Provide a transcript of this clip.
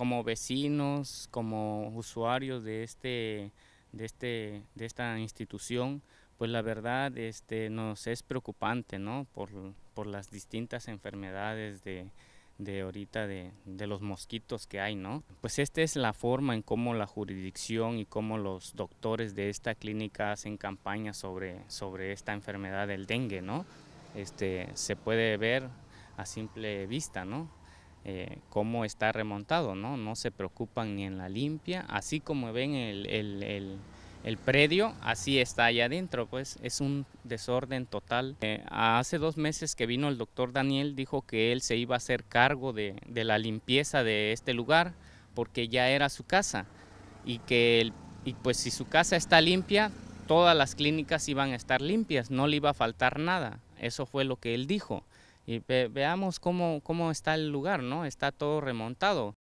como vecinos, como usuarios de, este, de, este, de esta institución, pues la verdad este, nos es preocupante por, las distintas enfermedades de, de ahorita de, los mosquitos que hay, ¿no? Pues esta es la forma en cómo la jurisdicción y cómo los doctores de esta clínica hacen campaña sobre, sobre esta enfermedad del dengue, ¿no? Este, se puede ver a simple vista, ¿no? Eh, cómo está remontado, ¿no? se preocupan ni en la limpia, así como ven el, predio, así está allá adentro, pues es un desorden total. Eh, hace dos meses que vino el doctor Daniel, dijo que él se iba a hacer cargo de, de la limpieza de este lugar, porque ya era su casa, y que y pues si su casa está limpia, todas las clínicas iban a estar limpias, no le iba a faltar nada. Eso fue lo que él dijo. Y veamos cómo, cómo está el lugar, ¿no? Está todo remontado.